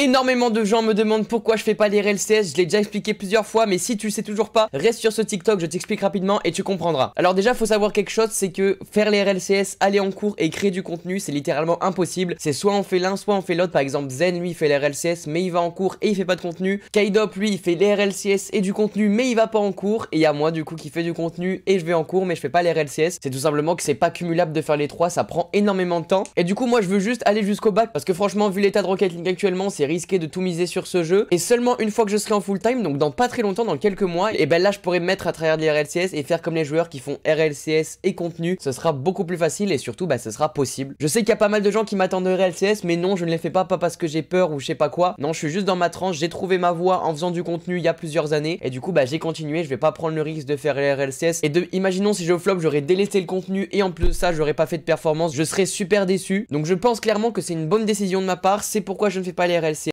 Énormément de gens me demandent pourquoi je fais pas les RLCS, je l'ai déjà expliqué plusieurs fois, mais si tu sais toujours pas, reste sur ce TikTok, je t'explique rapidement et tu comprendras. Alors déjà, faut savoir quelque chose, c'est que faire les RLCS, aller en cours et créer du contenu, c'est littéralement impossible. C'est soit on fait l'un, soit on fait l'autre. Par exemple, Zen, lui, il fait les RLCS, mais il va en cours et il fait pas de contenu. Kaidop, lui, il fait les RLCS et du contenu, mais il va pas en cours. Et il y a moi, du coup, qui fait du contenu et je vais en cours, mais je fais pas les RLCS. C'est tout simplement que c'est pas cumulable de faire les trois, ça prend énormément de temps. Et du coup, moi, je veux juste aller jusqu'au bac, parce que franchement, vu l'état de Rocket actuellement, c'est Risquer de tout miser sur ce jeu. Et seulement une fois que je serai en full time, donc dans pas très longtemps, dans quelques mois, et eh ben là je pourrai me mettre à travers Les RLCS et faire comme les joueurs qui font RLCS et contenu. Ce sera beaucoup plus facile et surtout bah ce sera possible. Je sais qu'il y a pas mal de gens qui m'attendent de RLCS, mais non je ne les fais pas, pas parce que j'ai peur ou je sais pas quoi. Non je suis juste dans ma tranche, j'ai trouvé ma voie en faisant du contenu il y a plusieurs années et du coup bah j'ai continué, je vais pas prendre le risque de faire RLCS et de, imaginons si je flop j'aurais délaissé le contenu et en plus de ça j'aurais pas fait de performance, je serais super déçu. Donc je pense clairement que c'est une bonne décision de ma part, c'est pourquoi je ne fais pas les RLCS